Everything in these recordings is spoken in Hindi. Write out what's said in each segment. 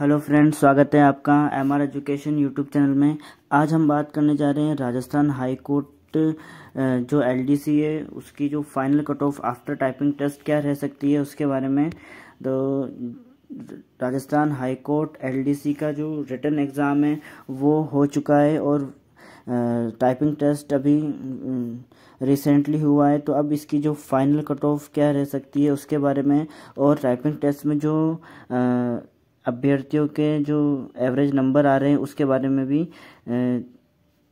हेलो फ्रेंड्स स्वागत है आपका M R education YouTube channel में आज हम बात करने जा रहे हैं राजस्थान हाई कोर्ट जो एलडीसी है उसकी जो final cut off after typing test क्या रह सकती है उसके बारे में तो राजस्थान हाई कोर्ट एलडीसी का जो रिटर्न एग्ज़ाम है वो हो चुका है और टाइपिंग टेस्ट अभी रिसेंटली हुआ है तो अब इसकी जो फाइनल कट ऑफ क्या रह सकती है उसके बारे में और टाइपिंग टेस्ट में जो आ, अभ्यर्थियों के जो एवरेज नंबर आ रहे हैं उसके बारे में भी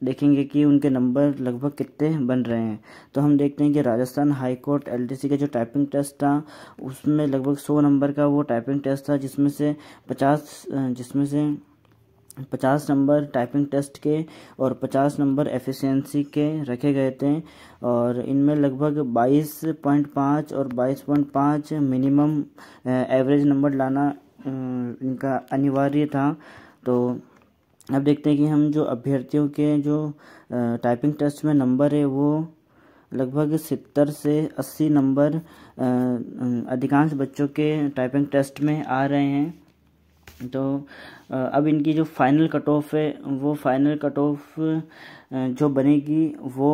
देखेंगे कि उनके नंबर लगभग कितने बन रहे हैं तो हम देखते हैं कि राजस्थान हाई कोर्ट एल का जो टाइपिंग टेस्ट था उसमें लगभग सौ नंबर का वो टाइपिंग टेस्ट था जिसमें से पचास जिसमें से पचास नंबर टाइपिंग टेस्ट के और पचास नंबर एफिशिएंसी के रखे गए थे और इनमें लगभग बाईस पॉइंट पाँच और बाईस पॉइंट पाँच मिनिमम एवरेज नंबर लाना इनका अनिवार्य था तो अब देखते हैं कि हम जो अभ्यर्थियों के जो टाइपिंग टेस्ट में नंबर है वो लगभग सत्तर से अस्सी नंबर अधिकांश बच्चों के टाइपिंग टेस्ट में आ रहे हैं तो अब इनकी जो फाइनल कट ऑफ है वो फाइनल कट ऑफ जो बनेगी वो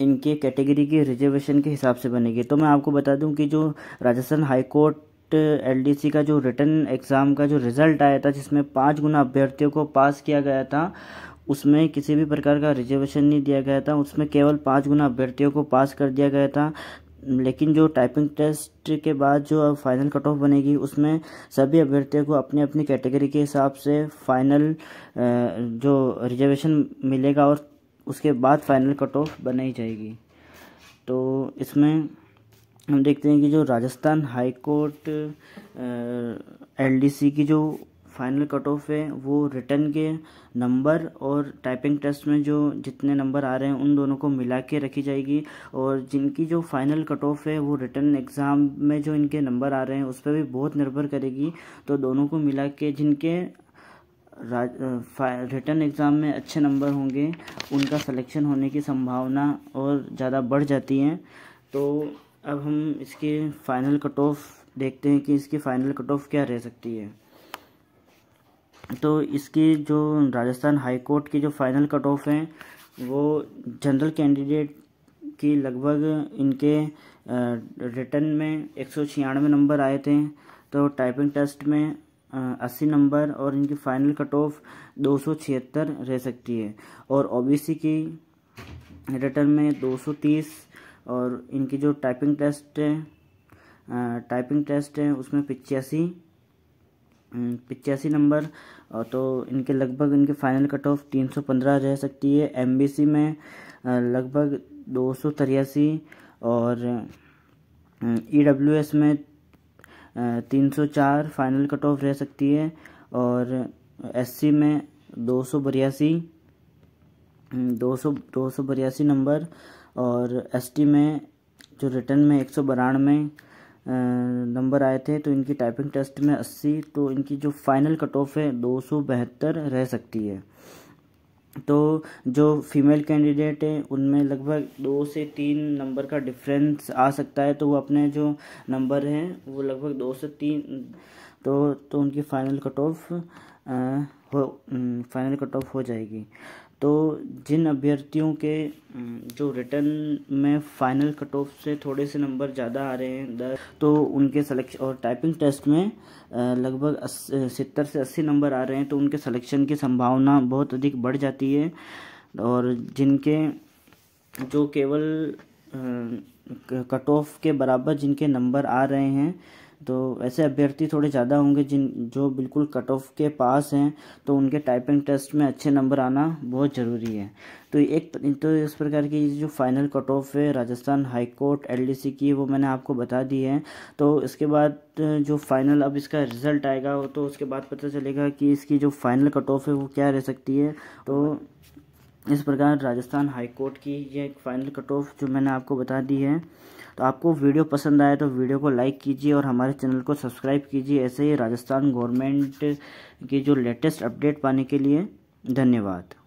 इनके कैटेगरी के रिजर्वेशन के हिसाब से बनेगी तो मैं आपको बता दूं कि जो राजस्थान हाई कोर्ट एलडीसी का जो रिटर्न एग्ज़ाम का जो रिज़ल्ट आया था जिसमें पाँच गुना अभ्यर्थियों को पास किया गया था उसमें किसी भी प्रकार का रिजर्वेशन नहीं दिया गया था उसमें केवल पाँच गुना अभ्यर्थियों को पास कर दिया गया था लेकिन जो टाइपिंग टेस्ट के बाद जो फाइनल कट ऑफ बनेगी उसमें सभी अभ्यर्थियों को अपनी अपनी कैटेगरी के हिसाब से फाइनल जो रिजर्वेशन मिलेगा और उसके बाद फाइनल कट ऑफ बनाई जाएगी तो इसमें हम देखते हैं कि जो राजस्थान हाई कोर्ट एलडीसी की जो फाइनल कट ऑफ है वो रिटर्न के नंबर और टाइपिंग टेस्ट में जो जितने नंबर आ रहे हैं उन दोनों को मिला के रखी जाएगी और जिनकी जो फाइनल कट ऑफ है वो रिटर्न एग्ज़ाम में जो इनके नंबर आ रहे हैं उस पर भी बहुत निर्भर करेगी तो दोनों को मिला के जिनके रिटर्न एग्ज़ाम में अच्छे नंबर होंगे उनका सलेक्शन होने की संभावना और ज़्यादा बढ़ जाती है तो अब हम इसके फाइनल कट ऑफ देखते हैं कि इसकी फाइनल कट ऑफ क्या रह सकती है तो इसकी जो राजस्थान हाई कोर्ट की जो फाइनल कट ऑफ हैं वो जनरल कैंडिडेट की लगभग इनके रिटर्न में एक सौ छियानवे नंबर आए थे तो टाइपिंग टेस्ट में अस्सी नंबर और इनकी फाइनल कट ऑफ दो सौ छिहत्तर रह सकती है और ओबीसी की रिटर्न में दो सौ तीस और इनकी जो टाइपिंग टेस्ट है टाइपिंग टेस्ट है उसमें पिचासी हम्म, पिचासी नंबर और तो इनके लगभग इनके फाइनल कट ऑफ तीन सौ पंद्रह रह सकती है एमबीसी में लगभग दो सौ तिरासी और ईडब्ल्यूएस e में तीन सौ चार फाइनल कट ऑफ रह सकती है और एससी में दो सौ बयासी हम्म, दो सौ दो सौ बयासी नंबर और एस में जो रिटर्न में एक सौ बारानवे नंबर आए थे तो इनकी टाइपिंग टेस्ट में अस्सी तो इनकी जो फाइनल कट ऑफ है दो सौ बहत्तर रह सकती है तो जो फीमेल कैंडिडेट हैं उनमें लगभग दो से तीन नंबर का डिफरेंस आ सकता है तो वो अपने जो नंबर हैं वो लगभग दो से तीन तो तो उनकी फाइनल कट ऑफ हो फाइनल कट ऑफ हो जाएगी तो जिन अभ्यर्थियों के जो रिटर्न में फाइनल कट ऑफ से थोड़े से नंबर ज़्यादा आ रहे हैं दस तो उनके सिलेक्शन और टाइपिंग टेस्ट में लगभग सत्तर से अस्सी नंबर आ रहे हैं तो उनके सिलेक्शन की संभावना बहुत अधिक बढ़ जाती है और जिनके जो केवल कट ऑफ के बराबर जिनके नंबर आ रहे हैं तो ऐसे अभ्यर्थी थोड़े ज़्यादा होंगे जिन जो बिल्कुल कट ऑफ के पास हैं तो उनके टाइपिंग टेस्ट में अच्छे नंबर आना बहुत ज़रूरी है तो एक तो इस प्रकार की जो फाइनल कट ऑफ है राजस्थान हाई कोर्ट एलडीसी की वो मैंने आपको बता दी है तो इसके बाद जो फाइनल अब इसका रिज़ल्ट आएगा तो उसके बाद पता चलेगा कि इसकी जो फाइनल कट ऑफ है वो क्या रह सकती है तो इस प्रकार राजस्थान हाईकोर्ट की ये एक फाइनल कट ऑफ जो मैंने आपको बता दी है तो आपको वीडियो पसंद आए तो वीडियो को लाइक कीजिए और हमारे चैनल को सब्सक्राइब कीजिए ऐसे ही राजस्थान गवर्नमेंट की जो लेटेस्ट अपडेट पाने के लिए धन्यवाद